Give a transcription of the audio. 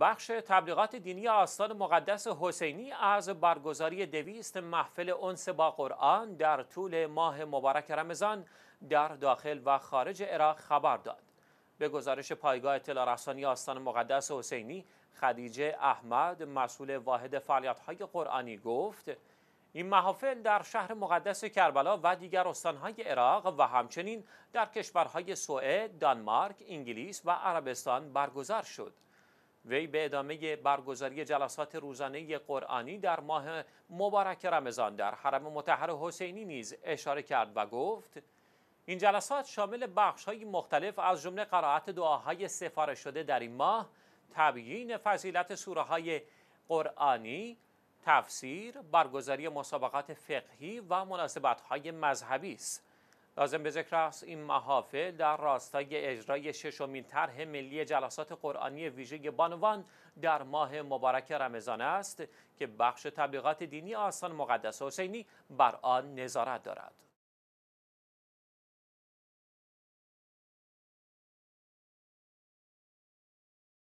بخش تبلیغات دینی آستان مقدس حسینی از برگزاری دویست محفل انس با قرآن در طول ماه مبارک رمضان در داخل و خارج عراق خبر داد. به گزارش پایگاه اطلاع رسانی آستان مقدس حسینی خدیجه احمد مسئول واحد فعالیت‌های قرآنی گفت این محافل در شهر مقدس کربلا و دیگر استانهای عراق و همچنین در کشورهای سوئد، دانمارک، انگلیس و عربستان برگزار شد. وی به ادامه برگزاری جلسات روزانه قرآنی در ماه مبارک رمضان در حرم متحر حسینی نیز اشاره کرد و گفت این جلسات شامل بخش های مختلف از جمله قرائت دعاهای سفارش شده در این ماه تبیین فضیلت سوره های قرآنی تفسیر برگزاری مسابقات فقهی و مناسبت های مذهبی است لازم به ذکر است این محافل در راستای اجرای ششمین طرح ملی جلسات قرآنی ویژه بانوان در ماه مبارک رمضان است که بخش تبلیغات دینی آسان مقدس حسینی بر آن نظارت دارد